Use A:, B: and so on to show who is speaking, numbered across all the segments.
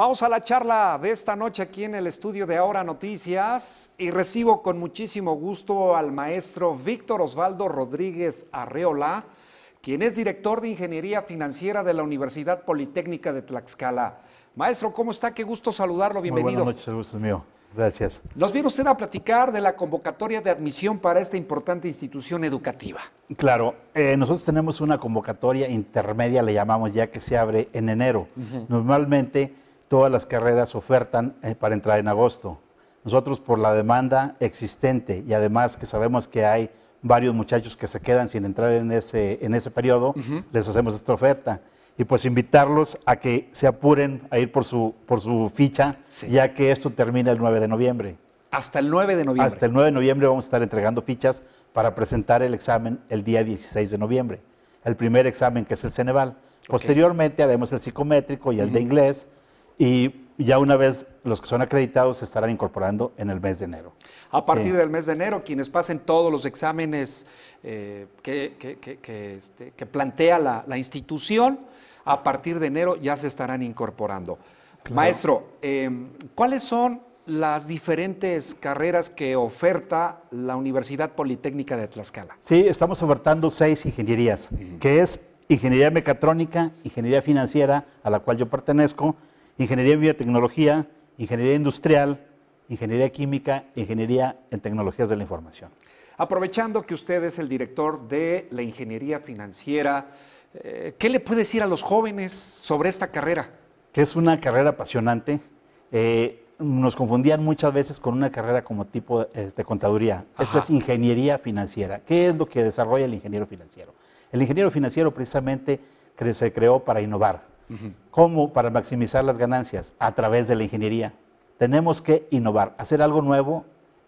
A: Vamos a la charla de esta noche aquí en el estudio de Ahora Noticias y recibo con muchísimo gusto al maestro Víctor Osvaldo Rodríguez Arreola, quien es director de Ingeniería Financiera de la Universidad Politécnica de Tlaxcala. Maestro, ¿cómo está? Qué gusto saludarlo, bienvenido. Muy buenas
B: noches, gusto mío. Gracias.
A: Nos viene usted a platicar de la convocatoria de admisión para esta importante institución educativa.
B: Claro, eh, nosotros tenemos una convocatoria intermedia, le llamamos ya que se abre en enero. Normalmente todas las carreras ofertan eh, para entrar en agosto. Nosotros por la demanda existente y además que sabemos que hay varios muchachos que se quedan sin entrar en ese, en ese periodo, les hacemos esta oferta. Y pues invitarlos a que se apuren a ir por su, por su ficha, ya que esto termina el 9 de noviembre.
A: Hasta el 9 de
B: noviembre. Hasta el 9 de noviembre vamos a estar entregando fichas para presentar el examen el día 16 de noviembre. El primer examen que es el Ceneval. Posteriormente haremos el psicométrico y el de inglés y ya una vez los que son acreditados se estarán incorporando en el mes de enero. A partir
A: del mes de enero, quienes pasen todos los exámenes eh, este, que, plantea la, institución, a partir de enero ya se estarán incorporando. Maestro, em, ¿cuáles son las diferentes carreras que oferta la Universidad Politécnica de Tlaxcala?
B: Sí, estamos ofertando seis ingenierías, que es ingeniería mecatrónica, ingeniería financiera, a la cual yo pertenezco, ingeniería en biotecnología, ingeniería industrial, ingeniería química, ingeniería en tecnologías de la información.
A: Aprovechando que usted es el director de la ingeniería financiera, eh, ¿qué le puede decir a los jóvenes sobre esta carrera? Que es una carrera
B: apasionante. Eh, nos confundían muchas veces con una carrera como tipo de, este, contaduría. Esto es ingeniería financiera. ¿Qué es lo que desarrolla el ingeniero financiero? El ingeniero financiero precisamente se creó para innovar, ¿Cómo? Para maximizar las ganancias a través de la ingeniería. Tenemos que innovar, hacer algo nuevo,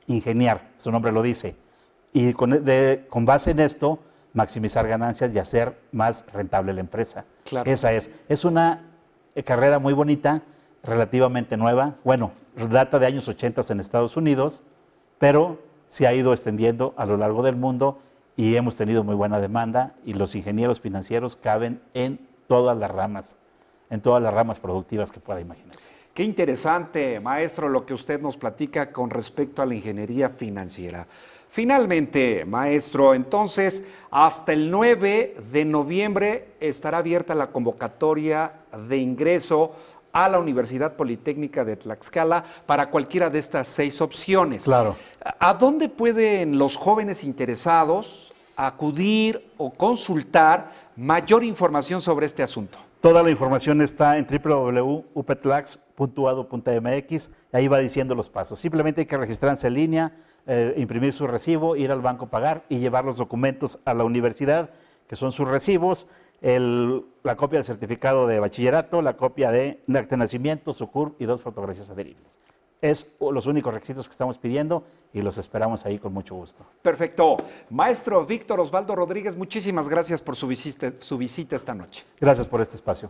B: ingeniar, su nombre lo dice. Y con, e, con base en esto, maximizar ganancias y hacer más rentable la empresa. Esa es. Es una eh, carrera muy bonita, relativamente nueva. Bueno, data de años 80 en Estados Unidos, pero se ha ido extendiendo a lo largo del mundo y hemos tenido muy buena demanda y los ingenieros
A: financieros caben en todas las ramas en todas las ramas productivas que pueda imaginarse. Qué interesante, maestro, lo que usted nos platica con respecto a la ingeniería financiera. Finalmente, maestro, entonces, hasta el 9 de noviembre estará abierta la convocatoria de ingreso a la Universidad Politécnica de Tlaxcala para cualquiera de estas seis opciones. Claro. ¿A dónde pueden los jóvenes interesados acudir o consultar mayor información sobre este asunto?
B: Toda la información está en www.upetlax.ado.mx, Ahí va diciendo los pasos. Simplemente hay que registrarse en línea, eh, imprimir su recibo, ir al banco pagar y llevar los documentos a la universidad, que son sus recibos, la copia del certificado de bachillerato, la copia de nacimiento, su CURP y dos fotografías adheribles. Es los únicos requisitos que estamos pidiendo y los esperamos ahí con mucho gusto.
A: Perfecto. Maestro Víctor Osvaldo Rodríguez, muchísimas gracias por su visita, su visita esta noche.
B: Gracias por este espacio.